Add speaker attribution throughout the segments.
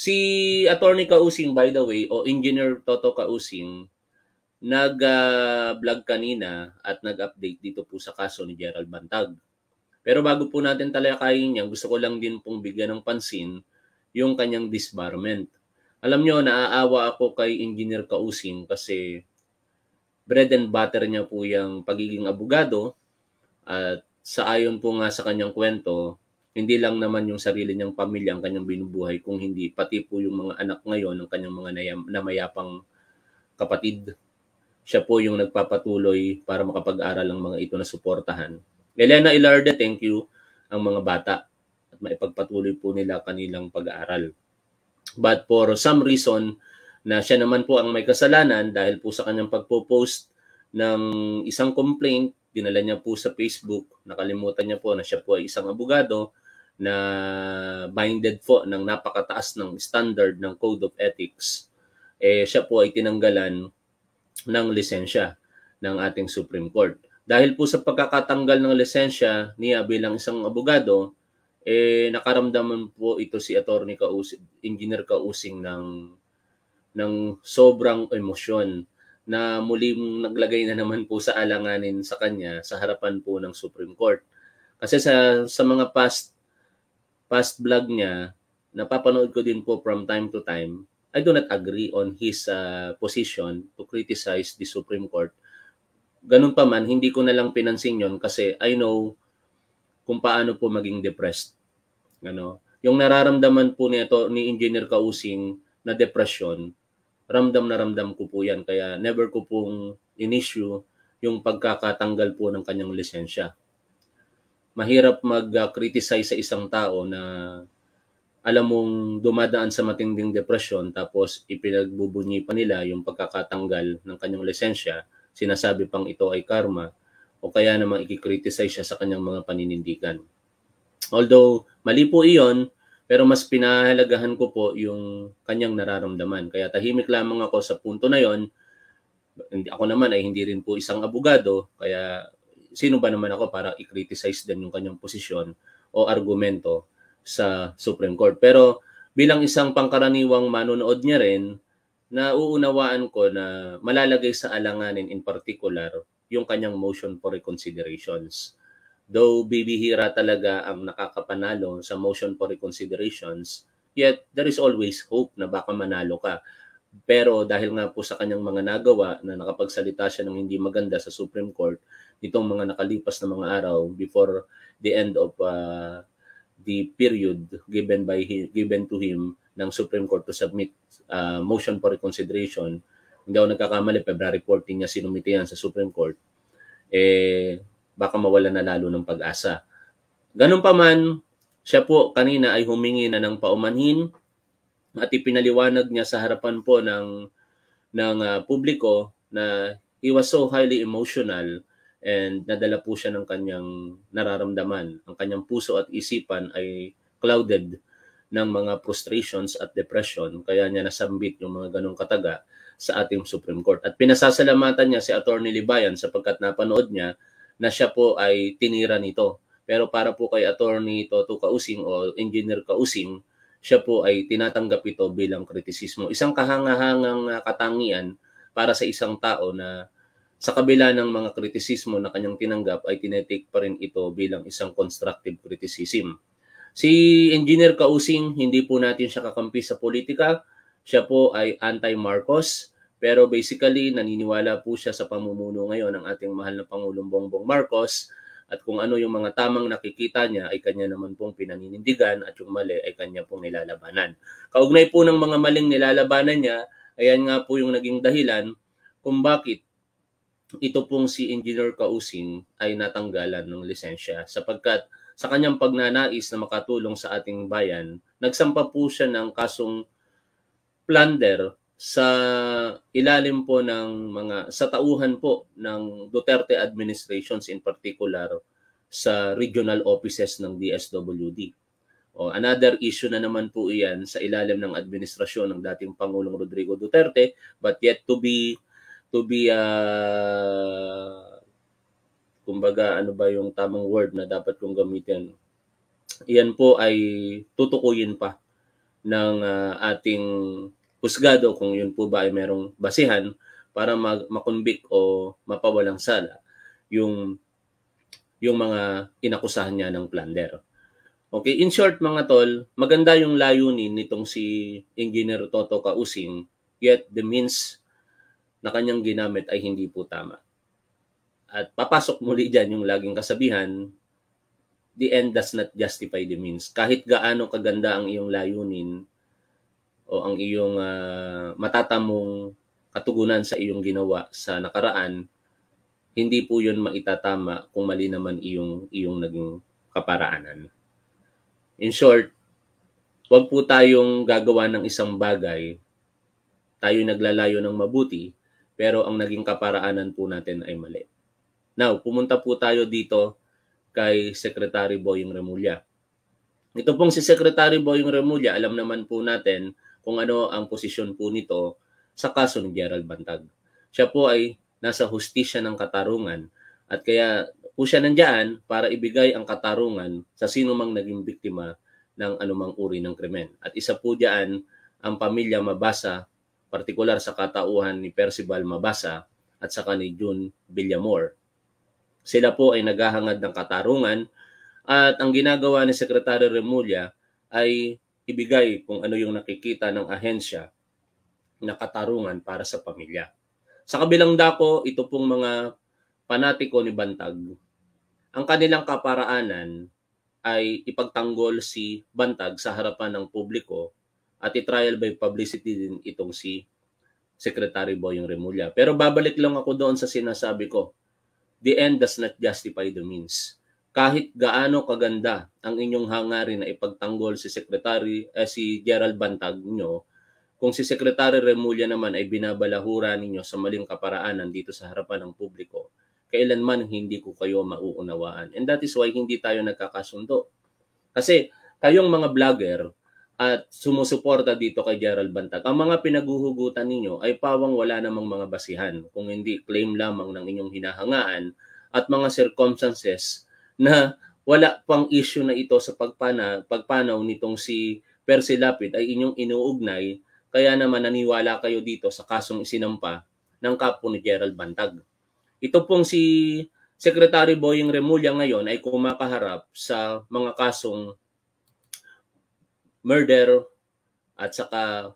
Speaker 1: Si Attorney Kausing, by the way, o Engineer Toto Kausing, nag-vlog uh, kanina at nag-update dito po sa kaso ni Gerald Bantag. Pero bago po natin talakayin yan, gusto ko lang din pong bigyan ng pansin yung kanyang disbarment. Alam nyo, naaawa ako kay Engineer Kausing kasi bread and butter niya po yung pagiging abogado at sa ayon po nga sa kanyang kwento, hindi lang naman yung sarili niyang pamilya ang kanyang binubuhay, kung hindi pati po yung mga anak ngayon ng kanyang mga namayapang kapatid. Siya po yung nagpapatuloy para makapag-aral ang mga ito na suportahan. Elena Ilarde, thank you ang mga bata at maipagpatuloy po nila kanilang pag-aaral. But for some reason, na siya naman po ang may kasalanan dahil po sa kanyang pagpo-post ng isang complaint, dinala niya po sa Facebook, nakalimutan niya po na siya po ay isang abogado, na binded po ng napakataas ng standard ng Code of Ethics, eh siya po ay tinanggalan ng lisensya ng ating Supreme Court. Dahil po sa pagkakatanggal ng lisensya niya bilang isang abogado, eh nakaramdaman po ito si Attorney Kausing, Engineer Kausing ng ng sobrang emosyon na muling naglagay na naman po sa alanganin sa kanya sa harapan po ng Supreme Court. Kasi sa sa mga past past vlog niya, napapanood ko din po from time to time, I do not agree on his uh, position to criticize the Supreme Court. Ganun pa man, hindi ko na lang pinansin yon kasi I know kung paano po maging depressed. Ano? Yung nararamdaman po nito ni Engineer Kausing na depression, ramdam na ramdam ko po yan. Kaya never ko pong in-issue yung pagkakatanggal po ng kanyang lisensya mahirap mag-criticize sa isang tao na alam mong dumadaan sa matinding depresyon tapos ipinagbubunyi pa nila yung pagkakatanggal ng kanyang lisensya, sinasabi pang ito ay karma o kaya naman ikikriticize siya sa kanyang mga paninindigan. Although mali po iyon, pero mas pinahalagahan ko po yung kanyang nararamdaman. Kaya tahimik lamang ako sa punto na yon. Ako naman ay hindi rin po isang abogado, kaya sino ba naman ako para i-criticize din yung kanyang posisyon o argumento sa Supreme Court. Pero bilang isang pangkaraniwang manonood niya rin, nauunawaan ko na malalagay sa alanganin in particular yung kanyang motion for reconsiderations. Though bibihira talaga ang nakakapanalo sa motion for reconsiderations, yet there is always hope na baka manalo ka. Pero dahil nga po sa kanyang mga nagawa na nakapagsalita siya ng hindi maganda sa Supreme Court, nitong mga nakalipas na mga araw before the end of uh, the period given by given to him ng Supreme Court to submit uh, motion for reconsideration. Hindi ako nagkakamali, February 14 niya sinumite yan sa Supreme Court. Eh, baka mawala na lalo ng pag-asa. Ganun pa man, siya po kanina ay humingi na ng paumanhin at ipinaliwanag niya sa harapan po ng ng uh, publiko na he was so highly emotional and nadala po siya ng kanyang nararamdaman. Ang kanyang puso at isipan ay clouded ng mga frustrations at depression kaya niya nasambit yung mga ganong kataga sa ating Supreme Court. At pinasasalamatan niya si Attorney Libayan sapagkat napanood niya na siya po ay tinira nito. Pero para po kay Attorney Toto Kausing o Engineer Kausing, siya po ay tinatanggap ito bilang kritisismo. Isang kahangahangang katangian para sa isang tao na sa kabila ng mga kritisismo na kanyang tinanggap ay tinetake pa rin ito bilang isang constructive criticism. Si Engineer Kausing, hindi po natin siya kakampi sa politika. Siya po ay anti-Marcos. Pero basically, naniniwala po siya sa pamumuno ngayon ng ating mahal na Pangulong Bongbong Marcos at kung ano yung mga tamang nakikita niya ay kanya naman pong pinaninindigan at yung mali ay kanya pong nilalabanan. Kaugnay po ng mga maling nilalabanan niya, ayan nga po yung naging dahilan kung bakit ito pong si Engineer Kausin ay natanggalan ng lisensya sapagkat sa kanyang pagnanais na makatulong sa ating bayan, nagsampa po siya ng kasong plunder sa ilalim po ng mga sa tauhan po ng Duterte administrations in particular sa regional offices ng DSWD. O another issue na naman po iyan sa ilalim ng administrasyon ng dating Pangulong Rodrigo Duterte but yet to be to be uh, kumbaga ano ba yung tamang word na dapat kong gamitin. Iyan po ay tutukuyin pa ng uh, ating husgado kung yun po ba ay merong basihan para mag- makonvict o mapawalang sala yung yung mga inakusahan niya ng plunder. Okay, in short mga tol, maganda yung layunin nitong si Engineer Toto Kausing, yet the means na kanyang ginamit ay hindi po tama. At papasok muli dyan yung laging kasabihan, the end does not justify the means. Kahit gaano kaganda ang iyong layunin o ang iyong uh, matatamong katugunan sa iyong ginawa sa nakaraan, hindi po yun maitatama kung mali naman iyong, iyong naging kaparaanan. In short, wag po tayong gagawa ng isang bagay, tayo naglalayo ng mabuti, pero ang naging kaparaanan po natin ay mali. Now, pumunta po tayo dito kay Secretary Boying Remulla. Ito pong si Secretary Boying Remulla, alam naman po natin kung ano ang posisyon po nito sa kaso ni Gerald Bantag. Siya po ay nasa hustisya ng katarungan at kaya po siya nandyan para ibigay ang katarungan sa sino mang naging biktima ng anumang uri ng krimen. At isa po dyan ang pamilya Mabasa partikular sa katauhan ni Percival Mabasa at saka ni June Villamor. Sila po ay naghahangad ng katarungan at ang ginagawa ni Sekretary Remulla ay ibigay kung ano yung nakikita ng ahensya na katarungan para sa pamilya. Sa kabilang dako, ito pong mga panatiko ni Bantag. Ang kanilang kaparaanan ay ipagtanggol si Bantag sa harapan ng publiko at i-trial by publicity din itong si Secretary Boyong Remulla. Pero babalik lang ako doon sa sinasabi ko. The end does not justify the means. Kahit gaano kaganda ang inyong hangarin na ipagtanggol si Secretary eh, si Gerald Bantag niyo, kung si Secretary Remulla naman ay binabalahura ninyo sa maling kaparaanan dito sa harapan ng publiko, kailanman hindi ko kayo mauunawaan. And that is why hindi tayo nagkakasundo. Kasi kayong mga vlogger, at sumusuporta dito kay Gerald Bantag. Ang mga pinaghuhugutan ninyo ay pawang wala namang mga basihan, kung hindi claim lamang ng inyong hinahangaan at mga circumstances na wala pang issue na ito sa pagpana, pagpanaw nitong si Percy Lapid ay inyong inuugnay, kaya naman naniwala kayo dito sa kasong isinampa ng kapo ni Gerald Bantag. Ito pong si Secretary Boying Remulla ngayon ay kumakaharap sa mga kasong murder, at saka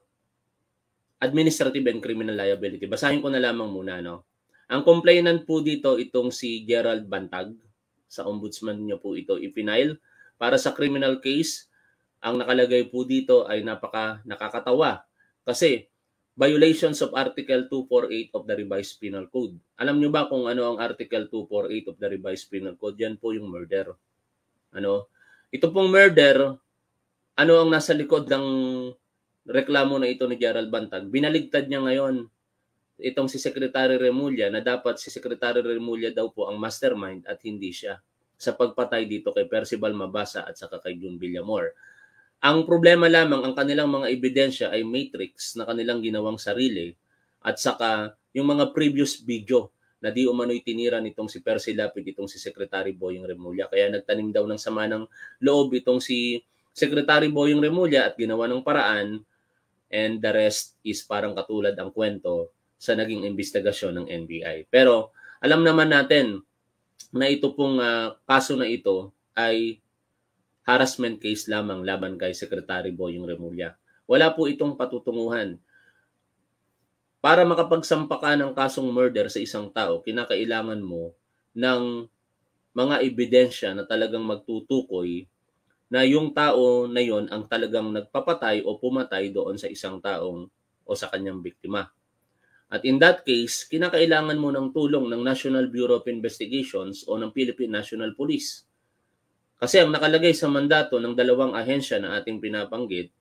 Speaker 1: administrative and criminal liability. Basahin ko na lamang muna. No? Ang complainant po dito itong si Gerald Bantag. Sa ombudsman niya po ito ipinail. Para sa criminal case, ang nakalagay po dito ay napaka nakakatawa. Kasi violations of Article 248 of the Revised Penal Code. Alam niyo ba kung ano ang Article 248 of the Revised Penal Code? Yan po yung murder. Ano? Ito pong murder, ano ang nasa likod ng reklamo na ito ni Gerald Bantag. Binaligtad niya ngayon itong si Secretary Remulla na dapat si Secretary Remulla daw po ang mastermind at hindi siya sa pagpatay dito kay Percival Mabasa at saka kay June Villamor. Ang problema lamang, ang kanilang mga ebidensya ay matrix na kanilang ginawang sarili at saka yung mga previous video na di umano'y tinira nitong si Percy Lapid, itong si Secretary Boying Remulla. Kaya nagtanim daw ng sama ng loob itong si Secretary Boyong Remulla at ginawa ng paraan and the rest is parang katulad ang kwento sa naging investigasyon ng NBI. Pero alam naman natin na ito pong uh, kaso na ito ay harassment case lamang laban kay Secretary Boyong Remulla. Wala po itong patutunguhan. Para makapagsampa ng kasong murder sa isang tao, kinakailangan mo ng mga ebidensya na talagang magtutukoy na yung tao na yon ang talagang nagpapatay o pumatay doon sa isang taong o sa kanyang biktima. At in that case, kinakailangan mo ng tulong ng National Bureau of Investigations o ng Philippine National Police. Kasi ang nakalagay sa mandato ng dalawang ahensya na ating pinapanggit,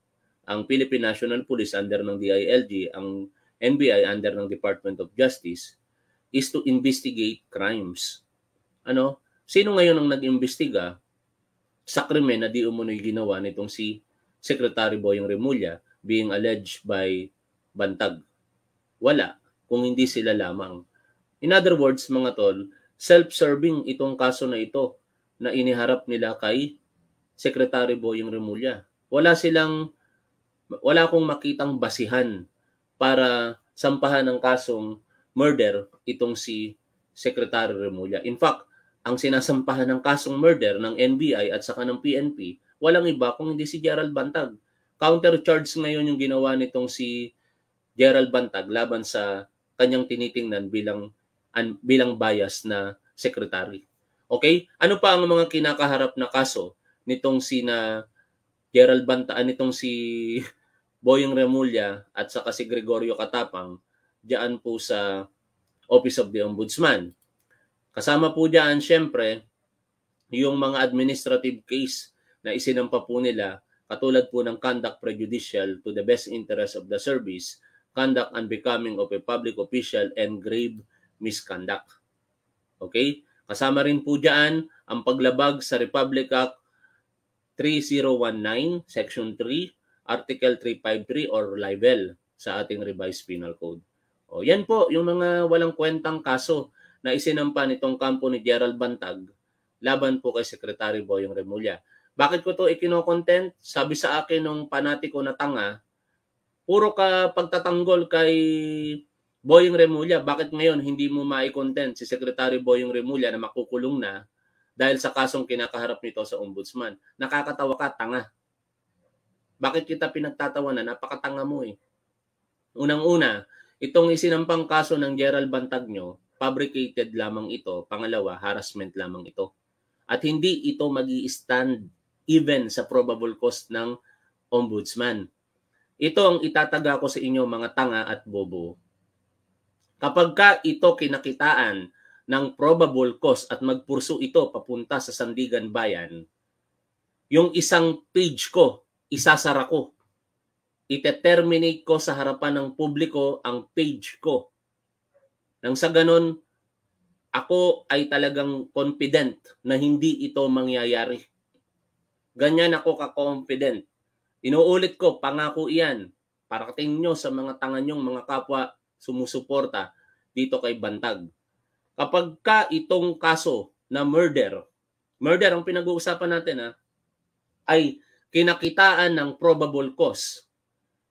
Speaker 1: ang Philippine National Police under ng DILG, ang NBI under ng Department of Justice, is to investigate crimes. Ano? Sino ngayon ang nag-imbestiga sa krimen na di umunoy ginawa nitong si Secretary Boyong Remulla being alleged by Bantag. Wala, kung hindi sila lamang. In other words, mga tol, self-serving itong kaso na ito na iniharap nila kay Secretary Boyong Remulla. Wala silang, wala akong makitang basihan para sampahan ng kasong murder itong si Secretary Remulla. In fact, ang sinasampahan ng kasong murder ng NBI at saka ng PNP, walang iba kung hindi si Gerald Bantag. Counter charge ngayon yung ginawa nitong si Gerald Bantag laban sa kanyang tinitingnan bilang an, bilang bias na secretary. Okay? Ano pa ang mga kinakaharap na kaso nitong si na Gerald Bantaan ah, nitong si Boyeng Remulla at saka si Gregorio Katapang diyan po sa Office of the Ombudsman. Kasama po dyan, syempre, yung mga administrative case na isinampa po nila, katulad po ng conduct prejudicial to the best interest of the service, conduct unbecoming of a public official, and grave misconduct. Okay? Kasama rin po dyan ang paglabag sa Republic Act 3019, Section 3, Article 353 or libel sa ating revised penal code. O yan po, yung mga walang kwentang kaso na isinampa nitong kampo ni Gerald Bantag laban po kay Secretary Boyong Remulla. Bakit ko to ikinocontent? Sabi sa akin nung panatiko na tanga, puro ka pagtatanggol kay Boyong Remulla. Bakit ngayon hindi mo mai-content si Secretary Boyong Remulla na makukulong na dahil sa kasong kinakaharap nito sa ombudsman? Nakakatawa ka, tanga. Bakit kita pinagtatawanan? Napakatanga mo eh. Unang-una, itong isinampang kaso ng Gerald Bantag nyo, fabricated lamang ito. Pangalawa, harassment lamang ito. At hindi ito mag stand even sa probable cost ng ombudsman. Ito ang itataga ko sa inyo mga tanga at bobo. Kapag ka ito kinakitaan ng probable cost at magpursu ito papunta sa Sandigan Bayan, yung isang page ko, isasara ko. Ite-terminate ko sa harapan ng publiko ang page ko nang sa ganun, ako ay talagang confident na hindi ito mangyayari. Ganyan ako ka-confident. Inuulit ko, pangako iyan. Parating nyo sa mga tanga nyong mga kapwa sumusuporta dito kay Bantag. Kapag ka itong kaso na murder, murder ang pinag-uusapan natin ha, ay kinakitaan ng probable cause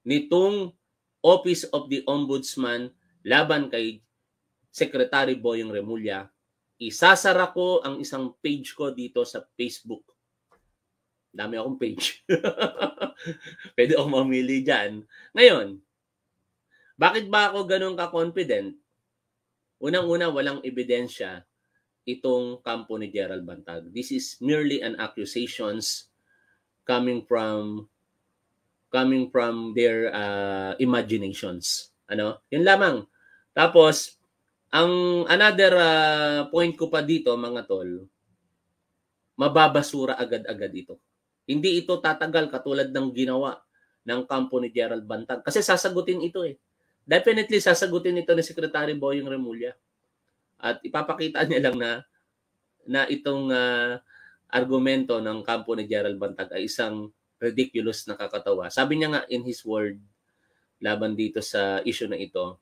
Speaker 1: nitong Office of the Ombudsman laban kay Secretary Boyong Remulla, isasara ko ang isang page ko dito sa Facebook. Dami akong page. Pwede akong mamili dyan. Ngayon, bakit ba ako ganun ka-confident? Unang-una, walang ebidensya itong kampo ni Gerald Bantag. This is merely an accusations coming from coming from their uh, imaginations. Ano? Yun lamang. Tapos, ang another uh, point ko pa dito mga tol, mababasura agad-agad ito. Hindi ito tatagal katulad ng ginawa ng kampo ni Gerald Bantag. Kasi sasagutin ito eh. Definitely sasagutin ito ni Secretary Boyong Remulla. At ipapakita niya lang na na itong uh, argumento ng kampo ni Gerald Bantag ay isang ridiculous na kakatawa. Sabi niya nga in his word laban dito sa issue na ito,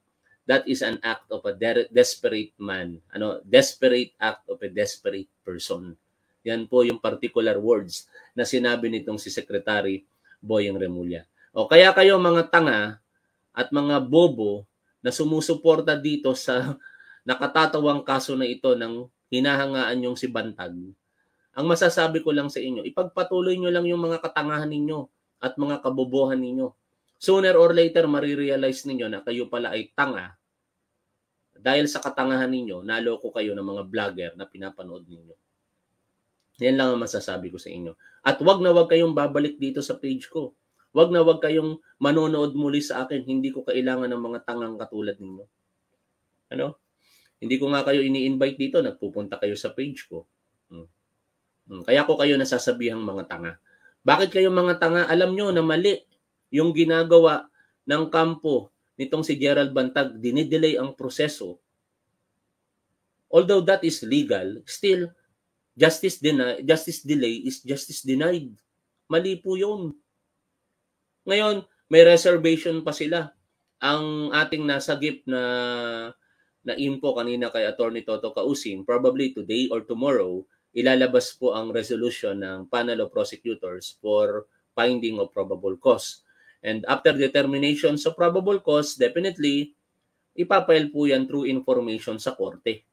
Speaker 1: that is an act of a de- desperate man. Ano, desperate act of a desperate person. Yan po yung particular words na sinabi nitong si Secretary Boyeng Remulla. O kaya kayo mga tanga at mga bobo na sumusuporta dito sa nakatatawang kaso na ito ng hinahangaan yung si Bantag. Ang masasabi ko lang sa inyo, ipagpatuloy nyo lang yung mga katangahan ninyo at mga kabobohan ninyo. Sooner or later, marirealize ninyo na kayo pala ay tanga dahil sa katangahan ninyo, naloko kayo ng mga vlogger na pinapanood ninyo. Yan lang ang masasabi ko sa inyo. At wag na wag kayong babalik dito sa page ko. Wag na wag kayong manonood muli sa akin. Hindi ko kailangan ng mga tangang katulad ninyo. Ano? Hindi ko nga kayo ini-invite dito. Nagpupunta kayo sa page ko. Hmm. hmm. Kaya ko kayo nasasabihang mga tanga. Bakit kayo mga tanga? Alam nyo na mali yung ginagawa ng kampo nitong si Gerald Bantag, dinidelay ang proseso, although that is legal, still, justice, deny, justice delay is justice denied. Mali po yun. Ngayon, may reservation pa sila. Ang ating nasagip na na info kanina kay Attorney Toto Kausim, probably today or tomorrow, ilalabas po ang resolution ng panel of prosecutors for finding of probable cause. And after determination sa probable cause, definitely, ipapail po yan through information sa korte.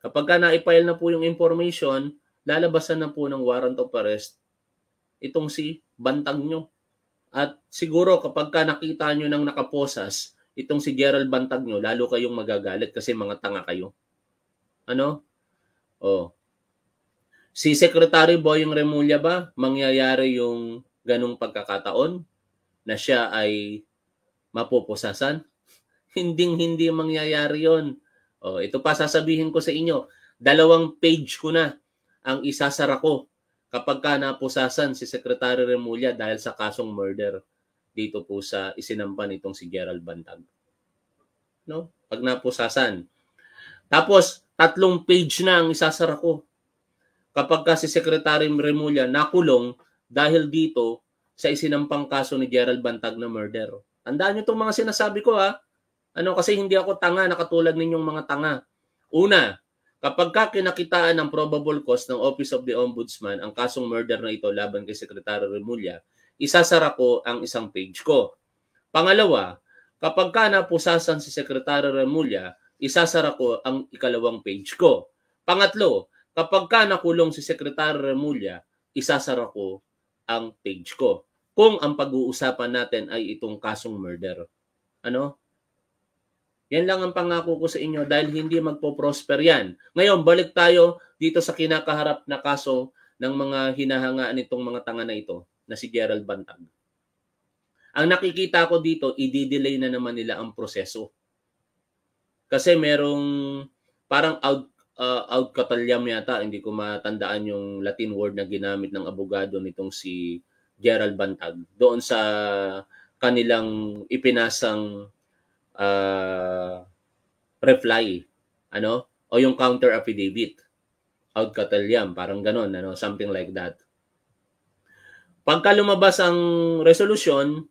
Speaker 1: Kapag ka naipail na po yung information, lalabasan na po ng warrant of arrest itong si Bantag nyo. At siguro kapag ka nakita nyo ng nakaposas, itong si Gerald Bantag nyo, lalo kayong magagalit kasi mga tanga kayo. Ano? Oh. Si Secretary Boyong Remulla ba mangyayari yung ganong pagkakataon? na siya ay mapoposasan? Hinding-hindi mangyayari yon. Oh, ito pa sasabihin ko sa inyo, dalawang page ko na ang isasara ko kapag ka naposasan si Secretary Remulla dahil sa kasong murder dito po sa isinampan nitong si Gerald Bantag. No? Pag napusasan. Tapos, tatlong page na ang isasara ko kapag ka si Secretary Remulla nakulong dahil dito sa isinampang kaso ni Gerald Bantag na murder. Oh. Tandaan niyo itong mga sinasabi ko ha. Ano kasi hindi ako tanga na katulad ninyong mga tanga. Una, kapag ka kinakitaan ng probable cause ng Office of the Ombudsman ang kasong murder na ito laban kay Sekretary Remulla, isasara ko ang isang page ko. Pangalawa, kapag ka napusasan si Sekretary Remulla, isasara ko ang ikalawang page ko. Pangatlo, kapag ka nakulong si Sekretary Remulla, isasara ko ang page ko kung ang pag-uusapan natin ay itong kasong murder. Ano? Yan lang ang pangako ko sa inyo dahil hindi magpo-prosper yan. Ngayon, balik tayo dito sa kinakaharap na kaso ng mga hinahangaan nitong mga tanga na ito na si Gerald Bantag. Ang nakikita ko dito, i-delay na naman nila ang proseso. Kasi merong parang out, uh, out katalyam yata, hindi ko matandaan yung Latin word na ginamit ng abogado nitong si Gerald Bantag doon sa kanilang ipinasang uh, reply ano o yung counter affidavit out Cataliam parang ganon ano something like that pagka lumabas ang resolution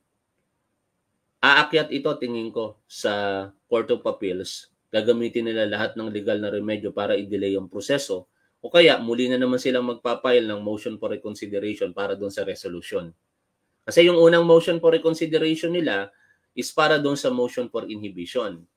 Speaker 1: aakyat ito tingin ko sa Court of Appeals gagamitin nila lahat ng legal na remedyo para i-delay yung proseso o kaya muli na naman silang magpapile ng motion for reconsideration para doon sa resolution. Kasi yung unang motion for reconsideration nila is para doon sa motion for inhibition.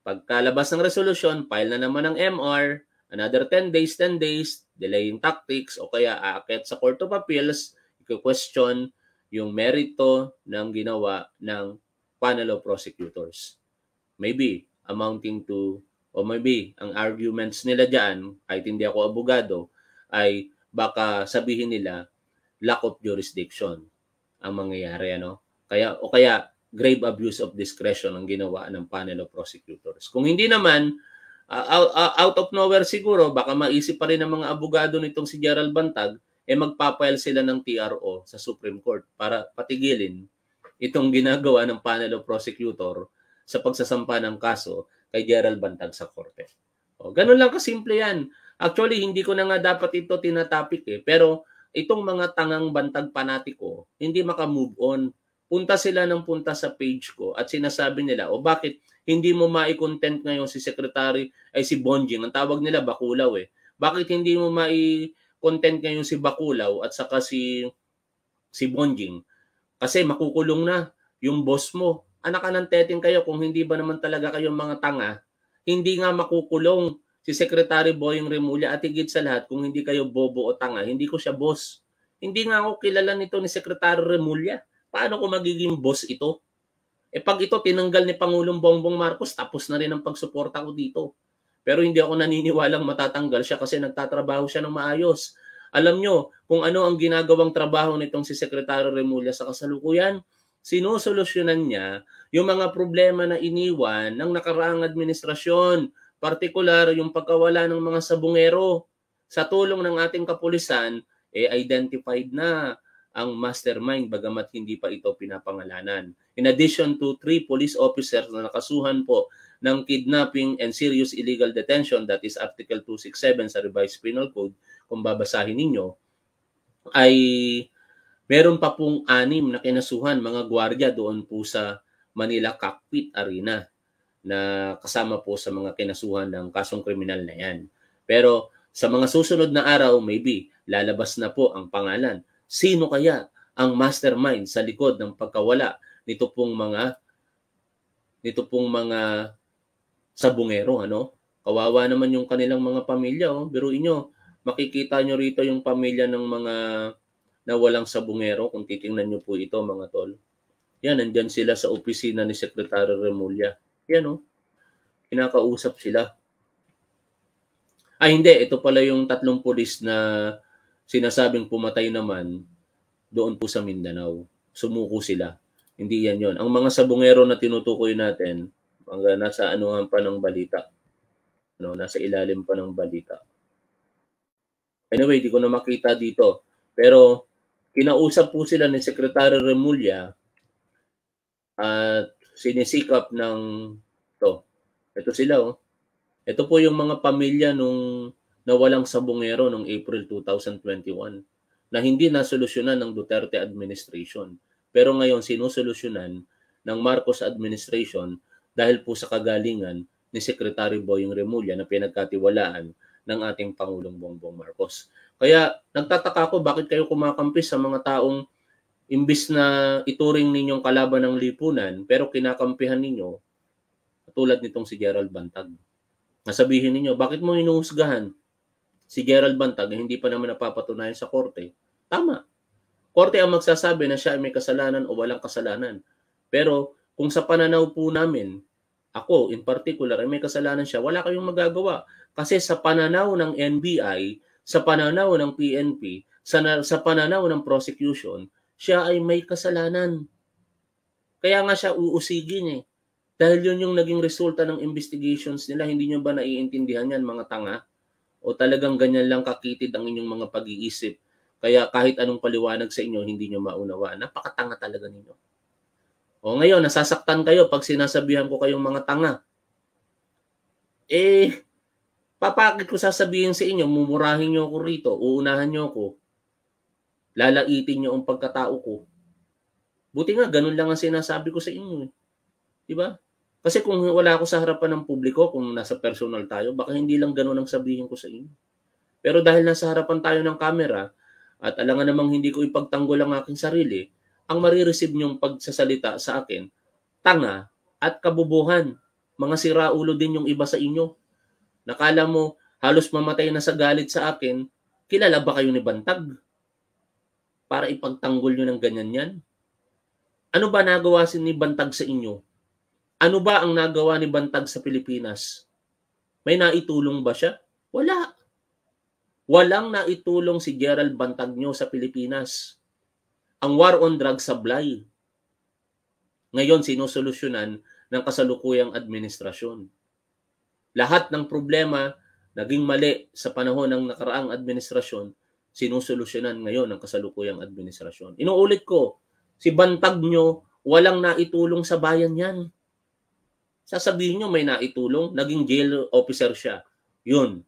Speaker 1: Pagkalabas ng resolution, file na naman ng MR, another 10 days, 10 days, delaying tactics, o kaya aakit sa Court of Appeals, i-question yung merito ng ginawa ng panel of prosecutors. Maybe amounting to o maybe ang arguments nila dyan, kahit hindi ako abogado, ay baka sabihin nila lack of jurisdiction ang mangyayari. Ano? Kaya, o kaya grave abuse of discretion ang ginawa ng panel of prosecutors. Kung hindi naman, uh, out, of nowhere siguro, baka maisip pa rin ng mga abogado nitong si Gerald Bantag, eh magpapail sila ng TRO sa Supreme Court para patigilin itong ginagawa ng panel of prosecutor sa pagsasampa ng kaso kay Gerald Bantag sa korte. O, oh, ganun lang kasimple yan. Actually, hindi ko na nga dapat ito tinatapik eh. Pero itong mga tangang bantag panatiko, hindi makamove on. Punta sila ng punta sa page ko at sinasabi nila, o bakit hindi mo mai-content ngayon si Secretary, ay si Bonjing, ang tawag nila Bakulaw eh. Bakit hindi mo mai-content ngayon si Bakulaw at saka si, si Bonjing? Kasi makukulong na yung boss mo anak ng teting kayo kung hindi ba naman talaga kayong mga tanga, hindi nga makukulong si Secretary Boying Remulla at higit sa lahat kung hindi kayo bobo o tanga. Hindi ko siya boss. Hindi nga ako kilala nito ni Secretary Remulla. Paano ko magiging boss ito? E pag ito tinanggal ni Pangulong Bongbong Marcos, tapos na rin ang pagsuporta ko dito. Pero hindi ako naniniwalang matatanggal siya kasi nagtatrabaho siya ng maayos. Alam nyo kung ano ang ginagawang trabaho nitong si Secretary Remulla sa kasalukuyan, sinusolusyonan niya yung mga problema na iniwan ng nakaraang administrasyon, partikular yung pagkawala ng mga sabungero. Sa tulong ng ating kapulisan, eh, identified na ang mastermind bagamat hindi pa ito pinapangalanan. In addition to three police officers na nakasuhan po ng kidnapping and serious illegal detention that is Article 267 sa Revised Penal Code, kung babasahin ninyo, ay Meron pa pong anim na kinasuhan mga gwardiya doon po sa Manila Cockpit Arena na kasama po sa mga kinasuhan ng kasong kriminal na yan. Pero sa mga susunod na araw, maybe, lalabas na po ang pangalan. Sino kaya ang mastermind sa likod ng pagkawala nito pong mga nito pong mga sabungero, ano? Kawawa naman yung kanilang mga pamilya, oh. Biruin nyo, makikita nyo rito yung pamilya ng mga na walang sabungero kung titingnan niyo po ito mga tol. Yan, nandyan sila sa opisina ni Secretary Remulla. Yan o. Oh. Kinakausap sila. Ay hindi. Ito pala yung tatlong pulis na sinasabing pumatay naman doon po sa Mindanao. Sumuko sila. Hindi yan yon. Ang mga sabungero na tinutukoy natin, mga nasa anuhan pa ng balita. No, nasa ilalim pa ng balita. Anyway, di ko na makita dito. Pero kinausap po sila ni Secretary Remulla at sinisikap ng to. Ito sila oh. Ito po yung mga pamilya nung nawalang sabongero nung April 2021 na hindi nasolusyonan ng Duterte administration. Pero ngayon sinusolusyonan ng Marcos administration dahil po sa kagalingan ni Secretary Boying Remulla na pinagkatiwalaan ng ating Pangulong Bongbong Marcos. Kaya nagtataka ako bakit kayo kumakampi sa mga taong imbis na ituring ninyong kalaban ng lipunan pero kinakampihan ninyo tulad nitong si Gerald Bantag. Nasabihin ninyo, bakit mo inuusgahan si Gerald Bantag hindi pa naman napapatunayan sa korte? Tama. Korte ang magsasabi na siya ay may kasalanan o walang kasalanan. Pero kung sa pananaw po namin, ako in particular, ay may kasalanan siya, wala kayong magagawa. Kasi sa pananaw ng NBI, sa pananaw ng PNP, sa, sa pananaw ng prosecution, siya ay may kasalanan. Kaya nga siya uusigin eh. Dahil yun yung naging resulta ng investigations nila, hindi nyo ba naiintindihan yan mga tanga? O talagang ganyan lang kakitid ang inyong mga pag-iisip? Kaya kahit anong paliwanag sa inyo, hindi nyo maunawa. Napakatanga talaga ninyo. O ngayon, nasasaktan kayo pag sinasabihan ko kayong mga tanga. Eh, Papakit ko sasabihin sa inyo, mumurahin nyo ako rito, uunahan nyo ako, lalaitin nyo ang pagkatao ko. Buti nga, ganun lang ang sinasabi ko sa inyo. Eh. Diba? Kasi kung wala ako sa harapan ng publiko, kung nasa personal tayo, baka hindi lang ganun ang sabihin ko sa inyo. Pero dahil nasa harapan tayo ng camera, at alangan namang hindi ko ipagtanggol ang aking sarili, ang marireceive niyong pagsasalita sa akin, tanga at kabubuhan. Mga siraulo din yung iba sa inyo. Nakala mo, halos mamatay na sa galit sa akin, kilala ba kayo ni Bantag? Para ipagtanggol nyo ng ganyan yan? Ano ba nagawa si ni Bantag sa inyo? Ano ba ang nagawa ni Bantag sa Pilipinas? May naitulong ba siya? Wala. Walang naitulong si Gerald Bantag nyo sa Pilipinas. Ang war on drugs sablay. Ngayon, sinusolusyonan ng kasalukuyang administrasyon. Lahat ng problema naging mali sa panahon ng nakaraang administrasyon, sinusolusyonan ngayon ng kasalukuyang administrasyon. Inuulit ko, si Bantag nyo, walang naitulong sa bayan yan. Sasabihin nyo may naitulong, naging jail officer siya. Yun.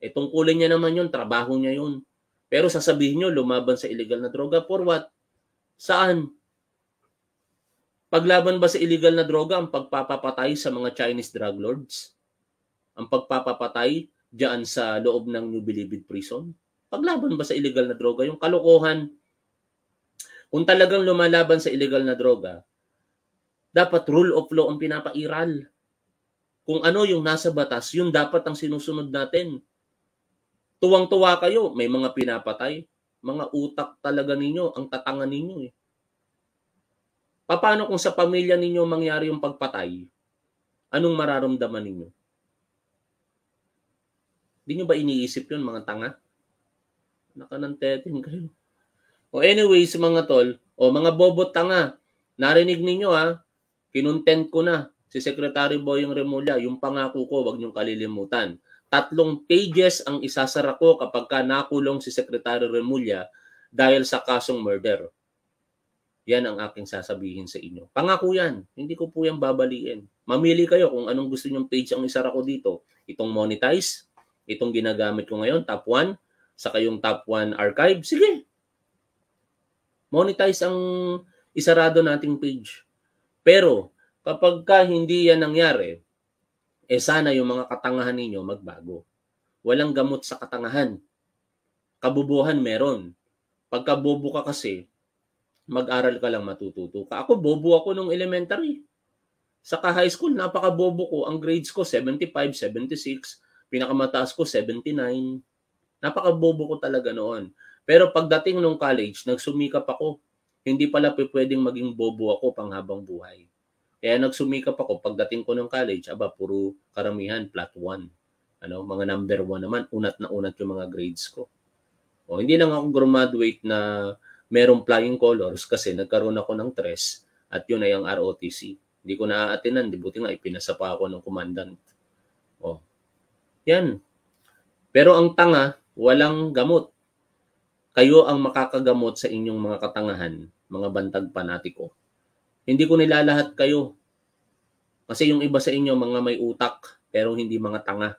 Speaker 1: E tungkulin niya naman yun, trabaho niya yun. Pero sasabihin nyo, lumaban sa illegal na droga for what? Saan? Paglaban ba sa illegal na droga ang pagpapapatay sa mga Chinese drug lords? ang pagpapapatay diyan sa loob ng New Bilibid Prison? Paglaban ba sa illegal na droga? Yung kalokohan, kung talagang lumalaban sa illegal na droga, dapat rule of law ang pinapairal. Kung ano yung nasa batas, yun dapat ang sinusunod natin. Tuwang-tuwa kayo, may mga pinapatay. Mga utak talaga ninyo, ang tatanga ninyo eh. Paano kung sa pamilya ninyo mangyari yung pagpatay? Anong mararamdaman ninyo? Di nyo ba iniisip yun, mga tanga? Naka ng kayo. O anyways, mga tol, o mga bobo tanga, narinig ninyo ha, kinontent ko na si Secretary Boyong Remulla, yung pangako ko, wag niyong kalilimutan. Tatlong pages ang isasara ko kapag ka nakulong si Secretary Remulla dahil sa kasong murder. Yan ang aking sasabihin sa inyo. Pangako yan. Hindi ko po yan babaliin. Mamili kayo kung anong gusto niyong page ang isara ko dito. Itong monetize, itong ginagamit ko ngayon, top 1, sa kayong top 1 archive, sige. Monetize ang isarado nating page. Pero kapag ka hindi yan nangyari, eh sana yung mga katangahan ninyo magbago. Walang gamot sa katangahan. Kabubuhan meron. Pagka bobo ka kasi, mag-aral ka lang matututo ka. Ako bobo ako nung elementary. Saka high school, napaka-bobo ko. Ang grades ko, 75, 76. Pinakamataas ko, 79. Napakabobo ko talaga noon. Pero pagdating nung college, nagsumikap ako. Hindi pala pwedeng maging bobo ako panghabang buhay. Kaya nagsumikap ako. Pagdating ko ng college, aba, puro karamihan, flat 1. Ano, mga number 1 naman, unat na unat yung mga grades ko. O, hindi lang ako graduate na merong flying colors kasi nagkaroon ako ng tres at yun ay ang ROTC. Hindi ko naaatinan, aatinan nga ipinasa pa ako ng commandant. Yan. Pero ang tanga, walang gamot. Kayo ang makakagamot sa inyong mga katangahan, mga bantag panatiko. Hindi ko nilalahat kayo. Kasi yung iba sa inyo, mga may utak, pero hindi mga tanga.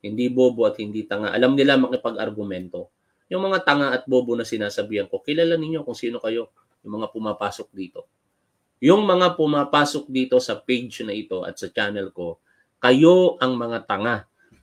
Speaker 1: Hindi bobo at hindi tanga. Alam nila makipag-argumento. Yung mga tanga at bobo na sinasabihan ko, kilala ninyo kung sino kayo, yung mga pumapasok dito. Yung mga pumapasok dito sa page na ito at sa channel ko, kayo ang mga tanga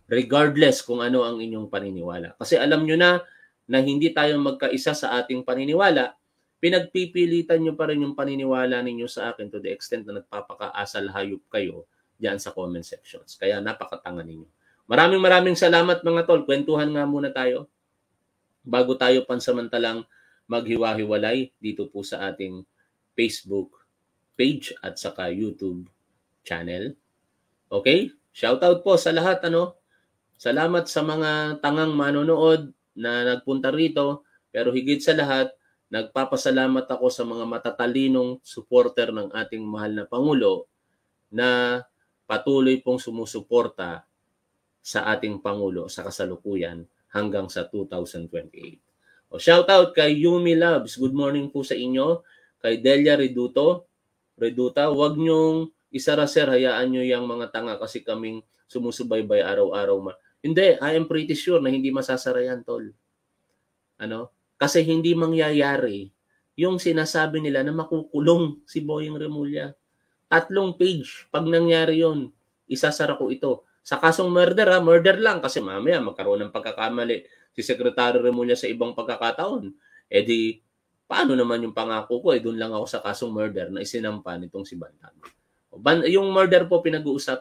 Speaker 1: regardless kung ano ang inyong paniniwala. Kasi alam nyo na na hindi tayo magkaisa sa ating paniniwala, pinagpipilitan nyo pa rin yung paniniwala ninyo sa akin to the extent na nagpapakaasal hayop kayo diyan sa comment sections. Kaya napakatanga ninyo. Maraming maraming salamat mga tol. Kwentuhan nga muna tayo bago tayo pansamantalang maghiwa-hiwalay dito po sa ating Facebook page at saka YouTube channel. Okay? Shoutout po sa lahat ano Salamat sa mga tangang manonood na nagpunta rito, pero higit sa lahat, nagpapasalamat ako sa mga matatalinong supporter ng ating mahal na Pangulo na patuloy pong sumusuporta sa ating Pangulo sa kasalukuyan hanggang sa 2028. O shout out kay Yumi Loves. Good morning po sa inyo. Kay Delia Reduto. Reduta, wag niyong isara sir, hayaan niyo yung mga tanga kasi kaming sumusubaybay araw-araw hindi, I am pretty sure na hindi masasara yan, tol. Ano? Kasi hindi mangyayari yung sinasabi nila na makukulong si Boyeng Remulla. Tatlong page. Pag nangyari yon, isasara ko ito. Sa kasong murder, ha? murder lang. Kasi mamaya magkaroon ng pagkakamali si Sekretary Remulla sa ibang pagkakataon. Eh di, paano naman yung pangako ko? Eh, doon lang ako sa kasong murder na isinampa nitong si Bantan. Ban- yung murder po pinag-uusapan